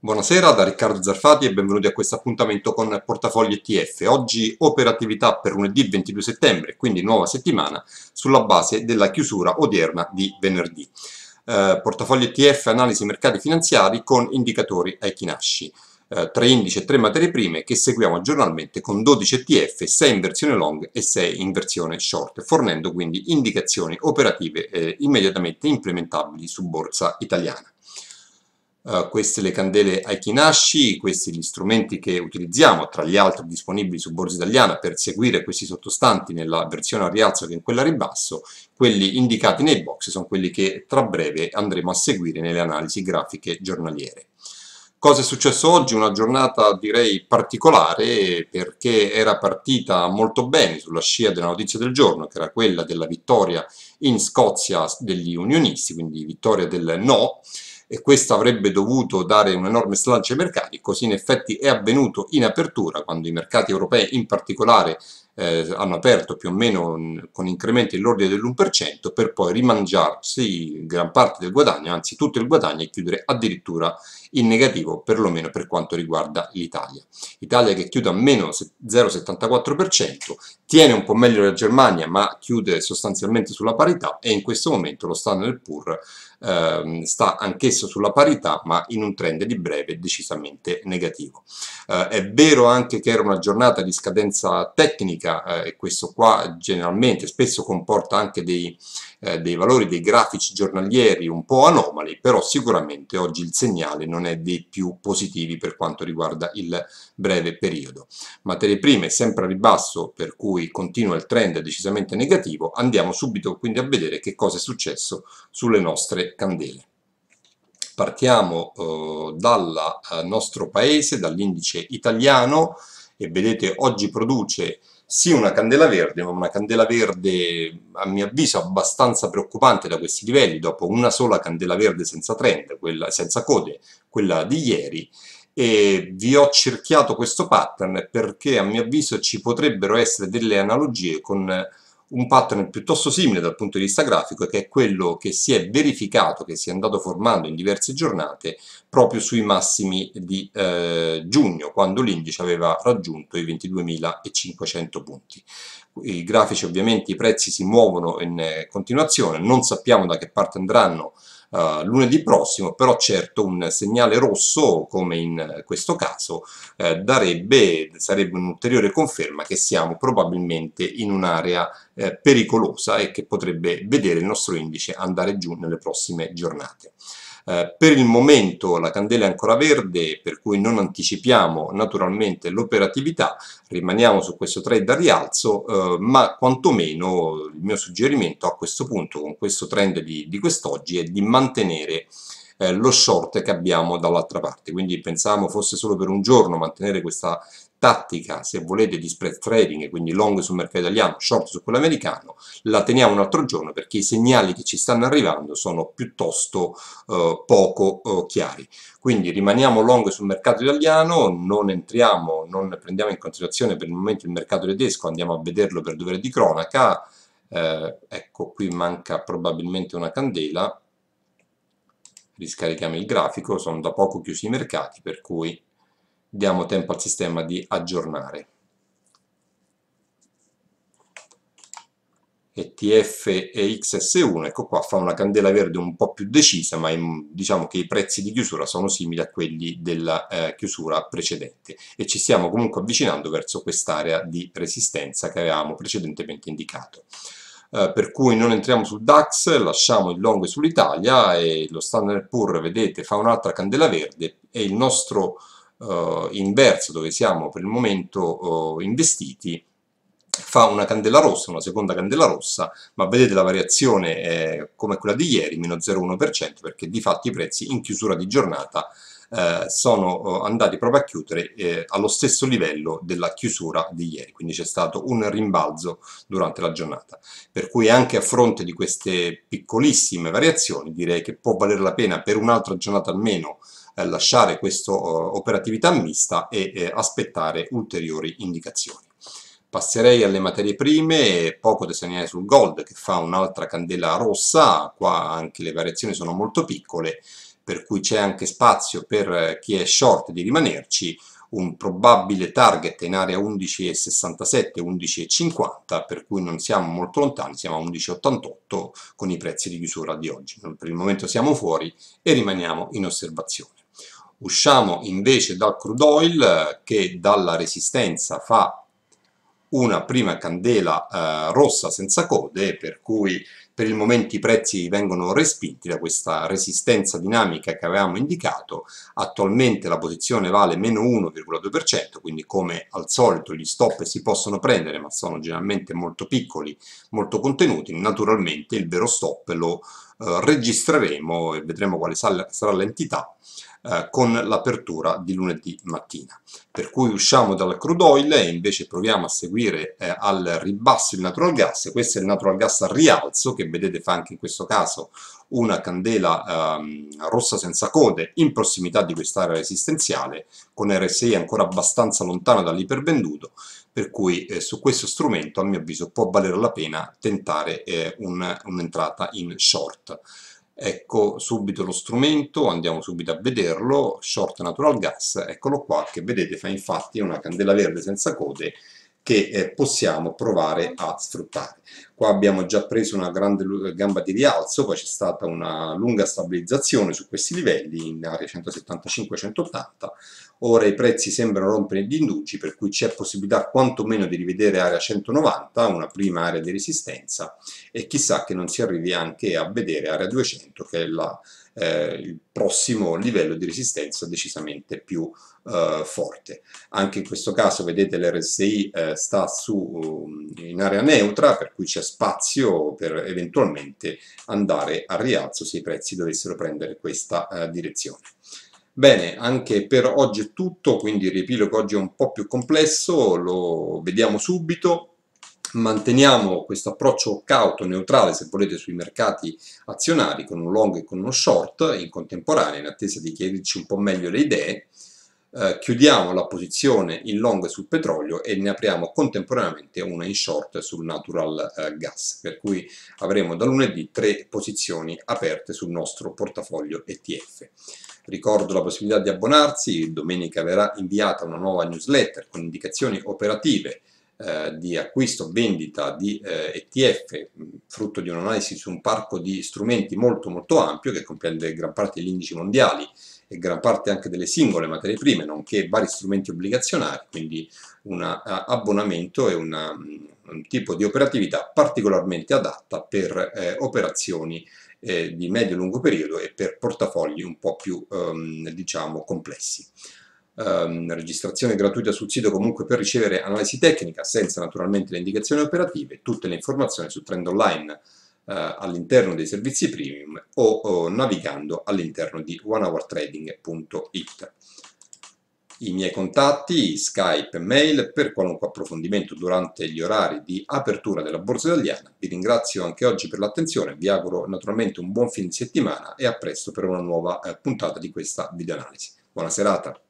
Buonasera da Riccardo Zarfati e benvenuti a questo appuntamento con Portafogli ETF. Oggi operatività per lunedì 22 settembre, quindi nuova settimana, sulla base della chiusura odierna di venerdì. Eh, portafogli ETF, analisi mercati finanziari con indicatori ai chinasci. Eh, tre indici e tre materie prime che seguiamo giornalmente con 12 ETF, 6 in versione long e 6 in versione short, fornendo quindi indicazioni operative eh, immediatamente implementabili su borsa italiana. Eh, queste le candele Aikinashi, questi gli strumenti che utilizziamo, tra gli altri disponibili su Borsa Italiana per seguire questi sottostanti nella versione a rialzo che in quella a ribasso, quelli indicati nei box sono quelli che tra breve andremo a seguire nelle analisi grafiche giornaliere. Cosa è successo oggi? Una giornata direi particolare perché era partita molto bene sulla scia della notizia del giorno, che era quella della vittoria in Scozia degli unionisti, quindi vittoria del no, e questo avrebbe dovuto dare un enorme slancio ai mercati, così in effetti è avvenuto in apertura quando i mercati europei in particolare eh, hanno aperto più o meno con incrementi dell'ordine dell'1% per poi rimangiarsi gran parte del guadagno, anzi tutto il guadagno e chiudere addirittura in negativo perlomeno per quanto riguarda l'Italia. Italia che chiude a meno 0,74%, tiene un po' meglio la Germania ma chiude sostanzialmente sulla parità e in questo momento lo Standard Poor eh, sta anch'esso sulla parità ma in un trend di breve decisamente negativo. Eh, è vero anche che era una giornata di scadenza tecnica dinamica eh, e questo qua generalmente spesso comporta anche dei, eh, dei, valori dei grafici giornalieri un po' anomali, però sicuramente oggi il segnale non è dei più positivi per quanto riguarda il breve periodo. Materie prime sempre a ribasso, per cui continua il trend decisamente negativo, andiamo subito quindi a vedere che cosa è successo sulle nostre candele partiamo eh, dal eh, nostro paese, dall'indice italiano e vedete oggi produce sì una candela verde, ma una candela verde a mio avviso abbastanza preoccupante da questi livelli, dopo una sola candela verde senza trend, quella senza code, quella di ieri, e vi ho cerchiato questo pattern perché a mio avviso ci potrebbero essere delle analogie con un pattern piuttosto simile dal punto di vista grafico che è quello che si è verificato, che si è andato formando in diverse giornate proprio sui massimi di eh, giugno quando l'indice aveva raggiunto i 22.500 punti. I grafici ovviamente i prezzi si muovono in continuazione, non sappiamo da che parte andranno uh, lunedì prossimo, però certo un segnale rosso, come in questo caso, eh, darebbe, sarebbe un'ulteriore conferma che siamo probabilmente in un'area eh, pericolosa e che potrebbe vedere il nostro indice andare giù nelle prossime giornate. Eh, per il momento la candela è ancora verde, per cui non anticipiamo naturalmente l'operatività, rimaniamo su questo trend a rialzo, eh, ma quantomeno il mio suggerimento a questo punto, con questo trend di, di quest'oggi, è di mantenere eh, lo short che abbiamo dall'altra parte. Quindi pensavamo fosse solo per un giorno mantenere questa tattica, se volete, di spread trading, quindi long sul mercato italiano, short su quello americano, la teniamo un altro giorno perché i segnali che ci stanno arrivando sono piuttosto eh, poco eh, chiari. Quindi rimaniamo long sul mercato italiano, non entriamo, non prendiamo in considerazione per il momento il mercato tedesco, andiamo a vederlo per dovere di cronaca, eh, ecco qui manca probabilmente una candela, riscarichiamo il grafico, sono da poco chiusi i mercati per cui diamo tempo al sistema di aggiornare. ETF e XS1, ecco qua, fa una candela verde un po' più decisa, ma in, diciamo che i prezzi di chiusura sono simili a quelli della eh, chiusura precedente e ci stiamo comunque avvicinando verso quest'area di resistenza che avevamo precedentemente indicato. Eh, per cui non entriamo sul DAX, lasciamo il long sull'Italia e lo Standard Poor, vedete, fa un'altra candela verde e il nostro eh, inverso, dove siamo per il momento eh, investiti, fa una candela rossa, una seconda candela rossa, ma vedete la variazione eh, come quella di ieri, meno 0,1%, perché di fatto i prezzi in chiusura di giornata eh, sono eh, andati proprio a chiudere eh, allo stesso livello della chiusura di ieri, quindi c'è stato un rimbalzo durante la giornata, per cui anche a fronte di queste piccolissime variazioni direi che può valere la pena per un'altra giornata almeno eh, lasciare questa eh, operatività mista e eh, aspettare ulteriori indicazioni. Passerei alle materie prime, poco da segnalare sul gold che fa un'altra candela rossa, qua anche le variazioni sono molto piccole, per cui c'è anche spazio per eh, chi è short di rimanerci, un probabile target in area 11,67, 11,50, per cui non siamo molto lontani, siamo a 11,88 con i prezzi di chiusura di oggi. Per il momento siamo fuori e rimaniamo in osservazione. Usciamo invece dal crude oil eh, che dalla resistenza fa una prima candela eh, rossa senza code, per cui per il momento i prezzi vengono respinti da questa resistenza dinamica che avevamo indicato, attualmente la posizione vale meno 1,2%, quindi come al solito gli stop si possono prendere ma sono generalmente molto piccoli, molto contenuti, naturalmente il vero stop lo eh, registreremo e vedremo quale sarà l'entità eh, con l'apertura di lunedì mattina. Per cui usciamo dal crude oil e invece proviamo a seguire eh, al ribasso il natural gas, questo è il natural gas al rialzo che vedete fa anche in questo caso una candela ehm, rossa senza code in prossimità di quest'area resistenziale con RSI ancora abbastanza lontana dall'ipervenduto per cui eh, su questo strumento a mio avviso può valere la pena tentare eh, un'entrata in short ecco subito lo strumento, andiamo subito a vederlo, short natural gas, eccolo qua che vedete fa infatti una candela verde senza code che eh, possiamo provare a sfruttare qua abbiamo già preso una grande gamba di rialzo, poi c'è stata una lunga stabilizzazione su questi livelli in area 175-180, ora i prezzi sembrano rompere gli indugi per cui c'è possibilità quantomeno di rivedere area 190, una prima area di resistenza e chissà che non si arrivi anche a vedere area 200 che è la, eh, il prossimo livello di resistenza decisamente più eh, forte. Anche in questo caso vedete l'RSI eh, sta su, in area neutra per cui c'è spazio per eventualmente andare a rialzo se i prezzi dovessero prendere questa eh, direzione. Bene, anche per oggi è tutto, quindi il riepilogo oggi è un po' più complesso, lo vediamo subito. Manteniamo questo approccio cauto, neutrale se volete, sui mercati azionari con un long e con uno short in contemporanea in attesa di chiarirci un po' meglio le idee eh, chiudiamo la posizione in long sul petrolio e ne apriamo contemporaneamente una in short sul natural eh, gas, per cui avremo da lunedì tre posizioni aperte sul nostro portafoglio ETF. Ricordo la possibilità di abbonarsi, domenica verrà inviata una nuova newsletter con indicazioni operative eh, di acquisto, vendita di ETF, eh, frutto di un'analisi su un parco di strumenti molto molto ampio che comprende gran parte degli indici mondiali, e gran parte anche delle singole materie prime, nonché vari strumenti obbligazionari, quindi un eh, abbonamento e una, mm, un tipo di operatività particolarmente adatta per eh, operazioni eh, di medio-lungo periodo e per portafogli un po' più ehm, diciamo, complessi. Um, registrazione gratuita sul sito comunque per ricevere analisi tecnica senza naturalmente le indicazioni operative, tutte le informazioni su Trend Online eh, all'interno dei servizi premium o, o navigando all'interno di onehourtrading.it. I miei contatti, Skype, mail per qualunque approfondimento durante gli orari di apertura della Borsa Italiana. Vi ringrazio anche oggi per l'attenzione, vi auguro naturalmente un buon fine settimana e a presto per una nuova eh, puntata di questa videoanalisi. Buona serata!